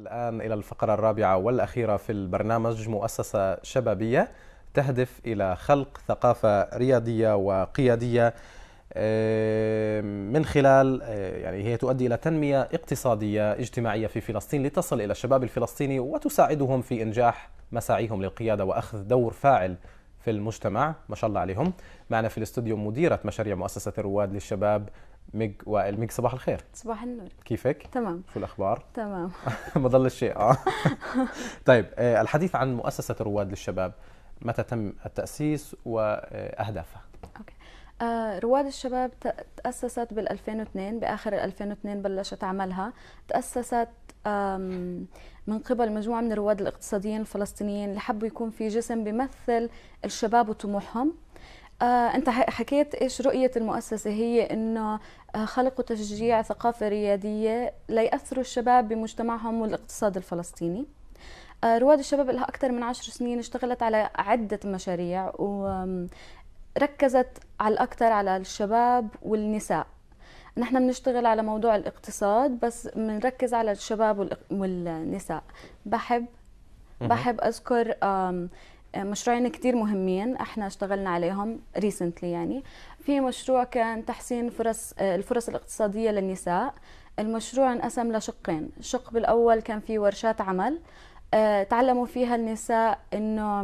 الآن إلى الفقرة الرابعة والأخيرة في البرنامج مؤسسة شبابية تهدف إلى خلق ثقافة ريادية وقيادية من خلال آه، يعني هي تؤدي إلى تنمية اقتصادية اجتماعية في فلسطين لتصل إلى الشباب الفلسطيني وتساعدهم في إنجاح مساعيهم للقيادة وأخذ دور فاعل في المجتمع ما شاء الله عليهم معنا في الاستوديو مديرة مشاريع مؤسسة الرواد للشباب ميج وائل ميج صباح الخير صباح النور كيفك؟ تمام شو الأخبار؟ تمام ما ضل شيء آه طيب آه، الحديث عن مؤسسة رواد للشباب متى تم التأسيس وأهدافها؟ أوكي آه، رواد الشباب تأسست بال 2002 بآخر 2002 بلشت عملها تأسست من قبل مجموعة من الرواد الاقتصاديين الفلسطينيين اللي حبوا يكون في جسم بيمثل الشباب وطموحهم آه، انت حكيت ايش رؤيه المؤسسه هي انه آه، خلق وتشجيع ثقافه رياديه ليأثروا الشباب بمجتمعهم والاقتصاد الفلسطيني آه، رواد الشباب لها أكثر من عشر سنين اشتغلت على عدة مشاريع وركزت على الأكثر على الشباب والنساء نحن بنشتغل على موضوع الاقتصاد بس بنركز على الشباب والنساء بحب بحب أذكر مشروعين كتير مهمين احنا اشتغلنا عليهم ريسنتلي يعني في مشروع كان تحسين فرص الفرص الاقتصادية للنساء المشروع انقسم لشقين الشق بالاول كان فيه ورشات عمل آه، تعلموا فيها النساء انه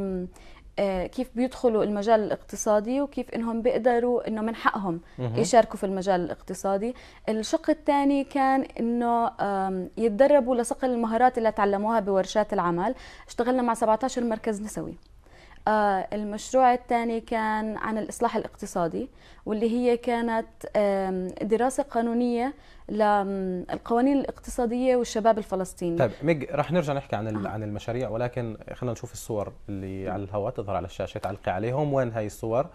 آه، كيف بيدخلوا المجال الاقتصادي وكيف انهم بيقدروا انه من حقهم يشاركوا في المجال الاقتصادي الشق الثاني كان انه يتدربوا لصقل المهارات اللي تعلموها بورشات العمل اشتغلنا مع 17 مركز نسوي آه، المشروع الثاني كان عن الإصلاح الاقتصادي واللي هي كانت دراسة قانونية للقوانين الاقتصادية والشباب الفلسطيني طيب ميج رح نرجع نحكي عن آه. عن المشاريع ولكن خلينا نشوف الصور اللي على الهواء تظهر على الشاشة تعلقي عليهم وين هاي الصور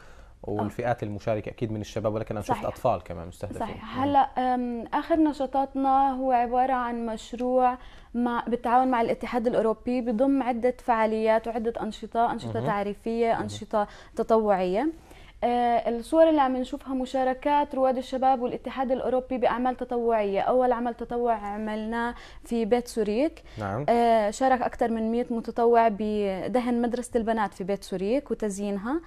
والفئات آه. المشاركه اكيد من الشباب ولكن انا شفت اطفال كمان مستهدفين صحيح هلا اخر نشاطاتنا هو عباره عن مشروع مع بالتعاون مع الاتحاد الاوروبي بضم عده فعاليات وعده انشطه انشطه مه. تعريفيه انشطه مه. تطوعيه آه، الصور اللي عم نشوفها مشاركات رواد الشباب والاتحاد الاوروبي باعمال تطوعيه، اول عمل تطوع عملناه في بيت سوريك نعم. آه، شارك اكثر من 100 متطوع بدهن مدرسه البنات في بيت سوريك وتزيينها،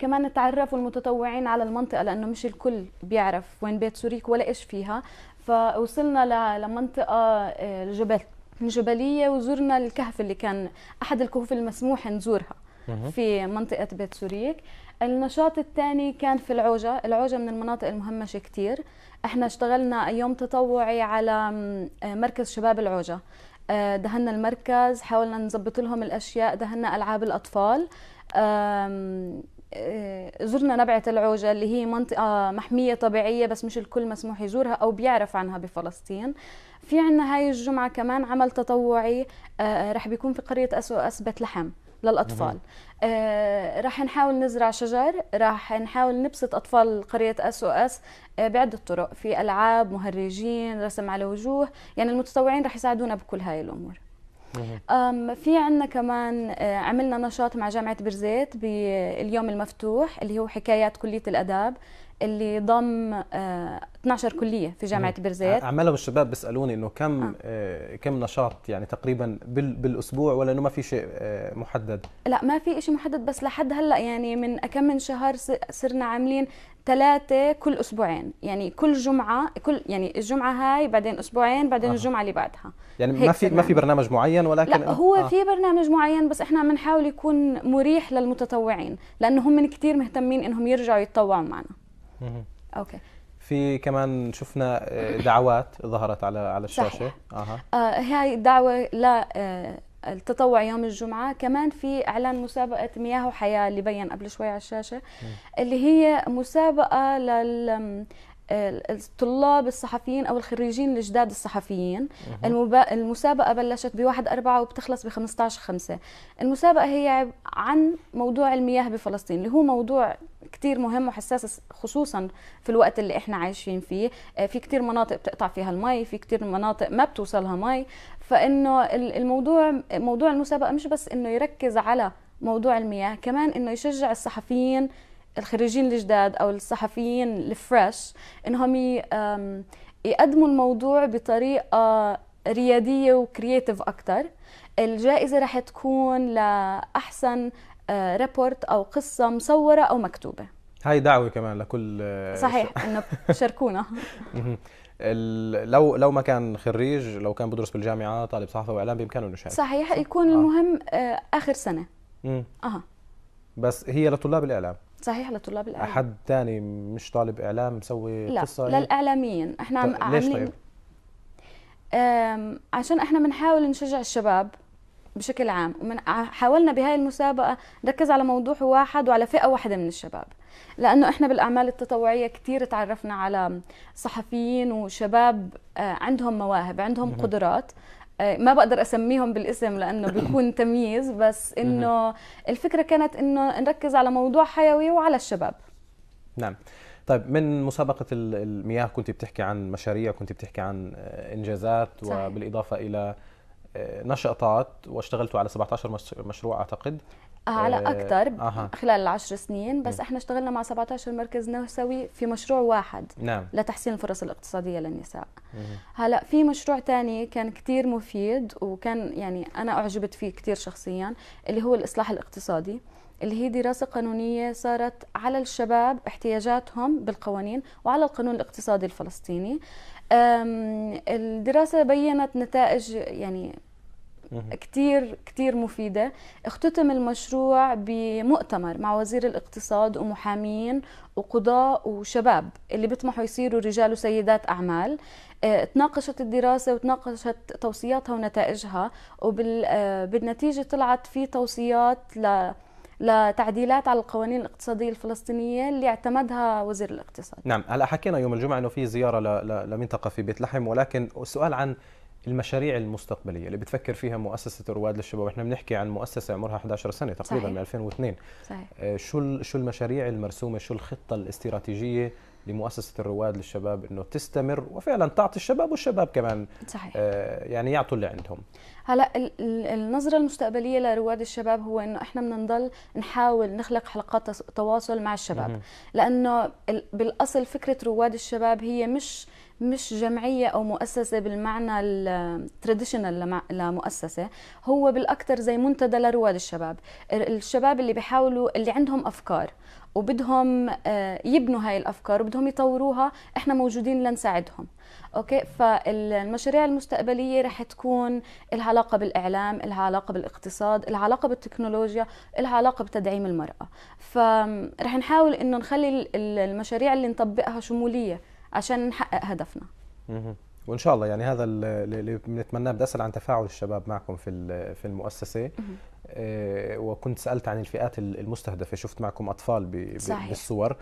كمان تعرفوا المتطوعين على المنطقة لأنه مش الكل بيعرف وين بيت سوريك ولا إيش فيها فوصلنا لمنطقة الجبل آه، جبلية وزرنا الكهف اللي كان أحد الكهوف المسموح نزورها في منطقة بيت سوريك النشاط الثاني كان في العوجة العوجة من المناطق المهمشة كتير احنا اشتغلنا يوم تطوعي على آه، مركز شباب العوجة آه، دهنا المركز حاولنا نظبط لهم الأشياء دهنا ألعاب الأطفال آه، زرنا نبعة العوجة اللي هي منطقة محمية طبيعية بس مش الكل مسموح يزورها أو بيعرف عنها بفلسطين في عنا هاي الجمعة كمان عمل تطوعي آه، رح بيكون في قرية أسبت لحم للاطفال آه، رح راح نحاول نزرع شجر راح نحاول نبسط اطفال قريه اس او اس بعده طرق في العاب مهرجين رسم على وجوه يعني المتطوعين راح يساعدونا بكل هاي الامور في عندنا كمان آه، عملنا نشاط مع جامعه برزيت باليوم المفتوح اللي هو حكايات كليه الاداب اللي ضم 12 آه، كليه في جامعه برزيت عملوا الشباب بيسالوني انه كم آه. آه، كم نشاط يعني تقريبا بالاسبوع ولا انه ما في شيء محدد لا ما في شيء محدد بس لحد هلا يعني من كم من شهر صرنا عاملين ثلاثة كل أسبوعين يعني كل جمعة كل يعني الجمعة هاي بعدين أسبوعين بعدين آه. الجمعة اللي بعدها يعني ما في ما في برنامج معين ولكن لا هو آه. في برنامج معين بس إحنا بنحاول يكون مريح للمتطوعين لأنه هم من كتير مهتمين إنهم يرجعوا يتطوعوا معنا أوكي في كمان شفنا آه، دعوات ظهرت على على الشاشه صحيح. آه. آه هاي دعوه لا آه التطوع يوم الجمعة كمان في إعلان مسابقة مياه وحياة اللي بين قبل شوي على الشاشة اللي هي مسابقة لل آه، الطلاب الصحفيين او الخريجين الجداد الصحفيين المسابقه بلشت ب 1 4 وبتخلص ب 15 5 المسابقه هي عن موضوع المياه بفلسطين اللي هو موضوع كتير مهم وحساس خصوصا في الوقت اللي احنا عايشين فيه آه، في كتير مناطق بتقطع فيها المي في كتير مناطق ما بتوصلها مي فانه الموضوع موضوع المسابقه مش بس انه يركز على موضوع المياه كمان انه يشجع الصحفيين الخريجين الجداد او الصحفيين الفريش انهم يقدموا الموضوع بطريقه رياديه وكرييتيف اكتر الجائزه رح تكون لاحسن ريبورت آه، او قصه مصوره او مكتوبه هاي دعوه كمان لكل آه، صحيح انه شاركونا لو لو ما كان خريج لو كان بدرس بالجامعه طالب صحافه واعلام بامكانه انه يشارك صحيح يكون آه. المهم آه، اخر سنه امم اها بس هي لطلاب الاعلام صحيح لطلاب الاعلام حد ثاني مش طالب اعلام مسوي لا قصه للاعلاميين احنا طيب. عاملين ليش طيب؟ عشان احنا بنحاول نشجع الشباب بشكل عام ومن حاولنا بهاي المسابقه نركز على موضوع واحد وعلى فئه واحده من الشباب لانه احنا بالاعمال التطوعيه كثير تعرفنا على صحفيين وشباب آه، عندهم مواهب عندهم قدرات آه، ما بقدر اسميهم بالاسم لانه بيكون تمييز بس انه الفكره كانت انه نركز على موضوع حيوي وعلى الشباب نعم طيب من مسابقة المياه كنت بتحكي عن مشاريع كنت بتحكي عن آه، إنجازات صحيح. وبالإضافة إلى نشاطات واشتغلتوا على 17 مشروع اعتقد على اكثر آه. آه، خلال العشر سنين بس م. احنا اشتغلنا مع 17 مركز نسوي في مشروع واحد نعم. لتحسين الفرص الاقتصاديه للنساء م. هلا في مشروع ثاني كان كثير مفيد وكان يعني انا اعجبت فيه كثير شخصيا اللي هو الاصلاح الاقتصادي اللي هي دراسة قانونية صارت على الشباب احتياجاتهم بالقوانين وعلى القانون الاقتصادي الفلسطيني الدراسة بينت نتائج يعني كتير كتير مفيدة اختتم المشروع بمؤتمر مع وزير الاقتصاد ومحامين وقضاء وشباب اللي بيطمحوا يصيروا رجال وسيدات أعمال آه، تناقشت الدراسة وتناقشت توصياتها ونتائجها وبالنتيجة آه، طلعت في توصيات ل لتعديلات على القوانين الاقتصاديه الفلسطينيه اللي اعتمدها وزير الاقتصاد. نعم، هلا حكينا يوم الجمعه انه في زياره لمنطقه في بيت لحم ولكن السؤال عن المشاريع المستقبليه اللي بتفكر فيها مؤسسه رواد للشباب احنا بنحكي عن مؤسسه عمرها 11 سنه تقريبا صحيح. من 2002 صحيح. آه، شو شو المشاريع المرسومه شو الخطه الاستراتيجيه لمؤسسه الرواد للشباب انه تستمر وفعلا تعطي الشباب والشباب كمان صحيح. آه، يعني يعطوا اللي عندهم هلا النظره المستقبليه لرواد الشباب هو انه احنا بدنا نضل نحاول نخلق حلقات تواصل مع الشباب لانه بالاصل فكره رواد الشباب هي مش مش جمعية أو مؤسسة بالمعنى التراديشنال لمؤسسة هو بالأكثر زي منتدى لرواد الشباب الشباب اللي بيحاولوا اللي عندهم أفكار وبدهم آه، يبنوا هاي الافكار وبدهم يطوروها احنا موجودين لنساعدهم اوكي فالمشاريع المستقبليه رح تكون لها علاقه بالاعلام لها علاقه بالاقتصاد لها علاقه بالتكنولوجيا لها علاقه بتدعيم المراه فرح نحاول انه نخلي المشاريع اللي نطبقها شموليه عشان نحقق هدفنا وان شاء الله يعني هذا اللي بنتمناه بدي اسال عن تفاعل الشباب معكم في في المؤسسه آه، وكنت سالت عن الفئات المستهدفه شفت معكم اطفال بالصور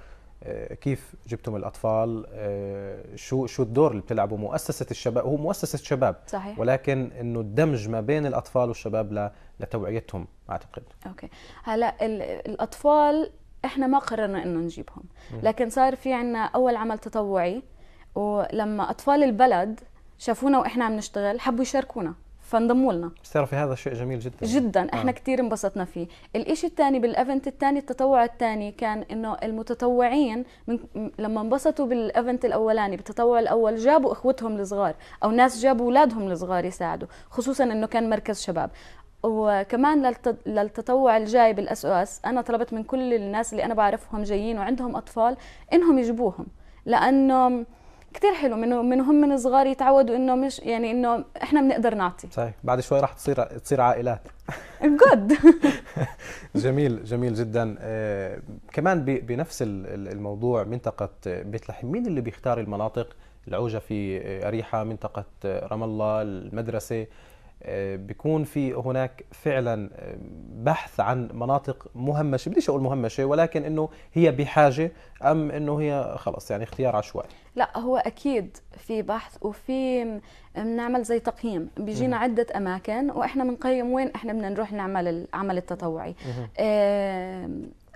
آه، كيف جبتم الاطفال آه، شو شو الدور اللي بتلعبه مؤسسه الشباب هو مؤسسه شباب صحيح. ولكن انه الدمج ما بين الاطفال والشباب لتوعيتهم اعتقد اوكي هلا الاطفال احنا ما قررنا انه نجيبهم لكن صار في عنا اول عمل تطوعي ولما اطفال البلد شافونا واحنا عم نشتغل حبوا يشاركونا فانضموا لنا بس هذا شيء جميل جدا جدا احنا آه. كثير انبسطنا فيه الإشي الثاني بالايفنت الثاني التطوع الثاني كان انه المتطوعين من لما انبسطوا بالايفنت الاولاني بالتطوع الاول جابوا اخوتهم الصغار او ناس جابوا اولادهم الصغار يساعدوا خصوصا انه كان مركز شباب وكمان للتطوع الجاي بالاس او اس انا طلبت من كل الناس اللي انا بعرفهم جايين وعندهم اطفال انهم يجيبوهم لانه كثير حلو من من هم من صغار يتعودوا انه مش يعني انه احنا بنقدر نعطي صحيح بعد شوي راح تصير تصير عائلات جود جميل جميل جدا آه، كمان بنفس الموضوع منطقه بيت لحم مين اللي بيختار المناطق العوجه في آه، اريحه منطقه آه، رام الله المدرسه بيكون في هناك فعلا آه، بحث عن مناطق مهمشه بديش اقول مهمشه ولكن انه هي بحاجه ام انه هي خلص يعني اختيار عشوائي لا هو اكيد في بحث وفي بنعمل زي تقييم بيجينا عده اماكن واحنا بنقيم وين احنا بدنا نروح نعمل العمل التطوعي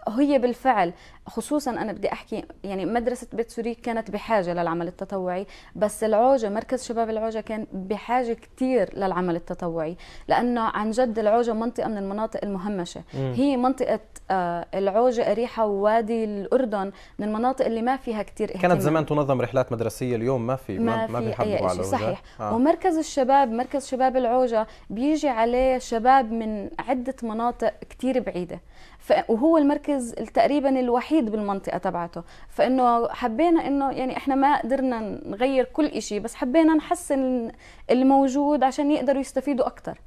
هي بالفعل خصوصا انا بدي احكي يعني مدرسه بيت سوريك كانت بحاجه للعمل التطوعي بس العوجه مركز شباب العوجه كان بحاجه كثير للعمل التطوعي لانه عن جد العوجه منطقه من المناطق المهمشه مم. هي منطقه آه، العوجه اريحه ووادي الاردن من المناطق اللي ما فيها كثير اهتمام كانت زمان تنظم رحلات مدرسيه اليوم ما في ما, ما في اي شيء صحيح آه. ومركز الشباب مركز شباب العوجه بيجي عليه شباب من عده مناطق كثير بعيده وهو المركز تقريبا الوحيد بالمنطقه تبعته فانه حبينا انه يعني احنا ما قدرنا نغير كل شيء بس حبينا نحسن الموجود عشان يقدروا يستفيدوا اكثر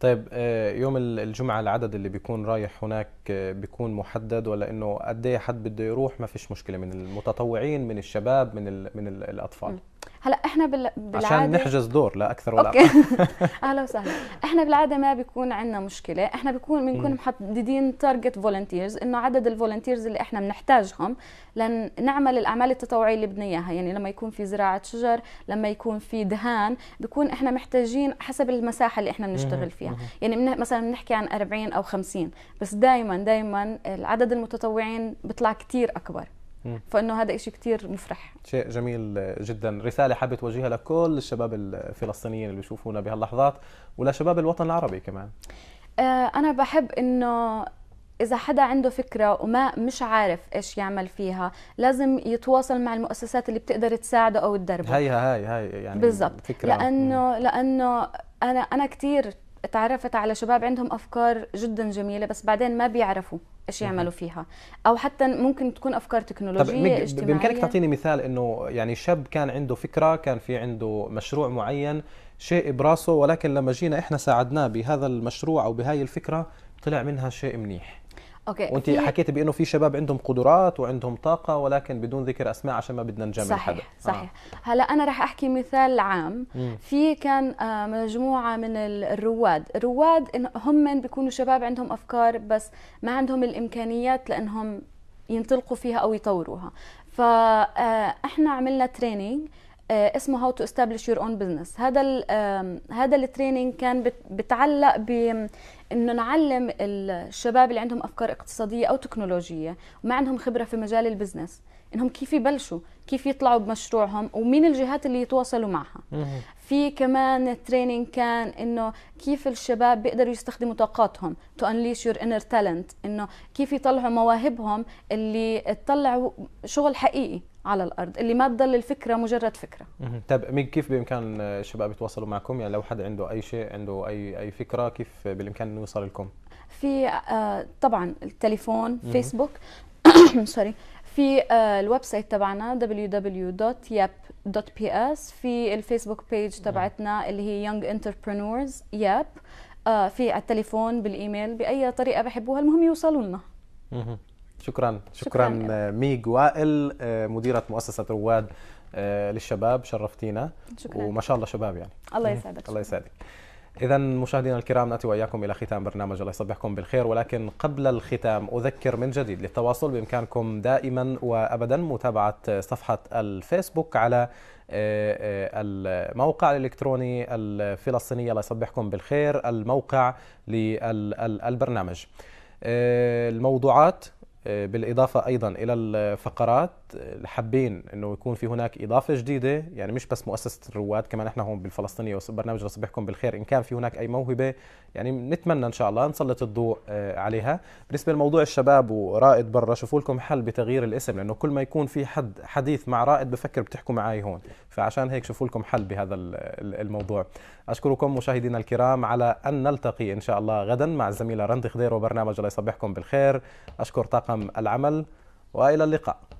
طيب آه، يوم الجمعة العدد اللي بيكون رايح هناك آه، بيكون محدد ولا انه قد ايه حد بده يروح ما فيش مشكلة من المتطوعين من الشباب من من الاطفال هلا احنا بال... بالعاده عشان نحجز دور لا اكثر ولا اقل اهلا وسهلا احنا بالعاده ما بيكون عندنا مشكله احنا بيكون بنكون محددين تارجت فولنتيرز انه عدد الفولنتيرز اللي احنا بنحتاجهم لنعمل الاعمال التطوعيه اللي بدنا اياها يعني لما يكون في زراعه شجر لما يكون في دهان بيكون احنا محتاجين حسب المساحه اللي احنا بنشتغل فيها يعني من... مثلا بنحكي عن 40 او 50 بس دائما دائما العدد المتطوعين بيطلع كثير اكبر فانه هذا شيء كثير مفرح شيء جميل جدا رساله حابه توجهها لكل الشباب الفلسطينيين اللي بيشوفونا بهاللحظات ولشباب الوطن العربي كمان آه، انا بحب انه إذا حدا عنده فكرة وما مش عارف إيش يعمل فيها لازم يتواصل مع المؤسسات اللي بتقدر تساعده أو تدربه هاي هاي هاي يعني بالضبط لأنه لأنه أنا أنا كثير تعرفت على شباب عندهم افكار جدا جميله بس بعدين ما بيعرفوا ايش يعملوا فيها او حتى ممكن تكون افكار تكنولوجيه طب اجتماعيه بامكانك تعطيني مثال انه يعني شاب كان عنده فكره كان في عنده مشروع معين شيء براسه ولكن لما جينا احنا ساعدناه بهذا المشروع او بهاي الفكره طلع منها شيء منيح اوكي وانت في... حكيت بانه في شباب عندهم قدرات وعندهم طاقه ولكن بدون ذكر اسماء عشان ما بدنا نجامل صحيح حدا. آه. صحيح آه. هلا انا راح احكي مثال عام مم. في كان آه، مجموعه من الرواد الرواد هم هم بيكونوا شباب عندهم افكار بس ما عندهم الامكانيات لانهم ينطلقوا فيها او يطوروها فاحنا آه، عملنا تريننج آه، اسمه هاو تو استابليش يور اون بزنس هذا هذا التريننج كان بتعلق ب انه نعلم الشباب اللي عندهم افكار اقتصاديه او تكنولوجيه وما عندهم خبره في مجال البزنس انهم كيف يبلشوا كيف يطلعوا بمشروعهم ومين الجهات اللي يتواصلوا معها في كمان تريننج كان انه كيف الشباب بيقدروا يستخدموا طاقاتهم تو انليش يور انر تالنت انه كيف يطلعوا مواهبهم اللي تطلع شغل حقيقي على الارض اللي ما تضل الفكره مجرد فكره طب مين كيف بامكان الشباب يتواصلوا معكم يعني لو حدا عنده اي شيء عنده اي اي فكره كيف بالامكان انه يوصل لكم في آه طبعا التليفون فيسبوك سوري في آه، الويب سايت تبعنا www.yap.ps في الفيسبوك بيج نعم. تبعتنا اللي هي Young Entrepreneurs ياب آه، في على التليفون بالايميل باي طريقه بحبوها المهم يوصلوا لنا شكرا شكرا, شكرا آه، ميج وائل مديره مؤسسه رواد للشباب شرفتينا شكرا وما شاء الله شباب يعني الله يسعدك الله يسعدك إذا مشاهدينا الكرام نأتي وإياكم إلى ختام برنامج الله يصبحكم بالخير ولكن قبل الختام أذكر من جديد للتواصل بإمكانكم دائما وأبدا متابعة صفحة الفيسبوك على آه، آه، الموقع الإلكتروني الفلسطيني الله يصبحكم بالخير الموقع للبرنامج آه، الموضوعات آه، بالاضافه ايضا الى الفقرات آه، حابين انه يكون في هناك اضافه جديده يعني مش بس مؤسسه الرواد كمان احنا هون بالفلسطينيه وبرنامج لصبحكم بالخير ان كان في هناك اي موهبه يعني نتمنى ان شاء الله نسلط الضوء آه، عليها بالنسبه لموضوع الشباب ورائد برا شوفوا لكم حل بتغيير الاسم لانه كل ما يكون في حد حديث مع رائد بفكر بتحكوا معي هون فعشان هيك شوفوا لكم حل بهذا الموضوع اشكركم مشاهدينا الكرام على ان نلتقي ان شاء الله غدا مع الزميله رندي خدير وبرنامج الله يصبحكم بالخير اشكر طاقم درهم العمل والى اللقاء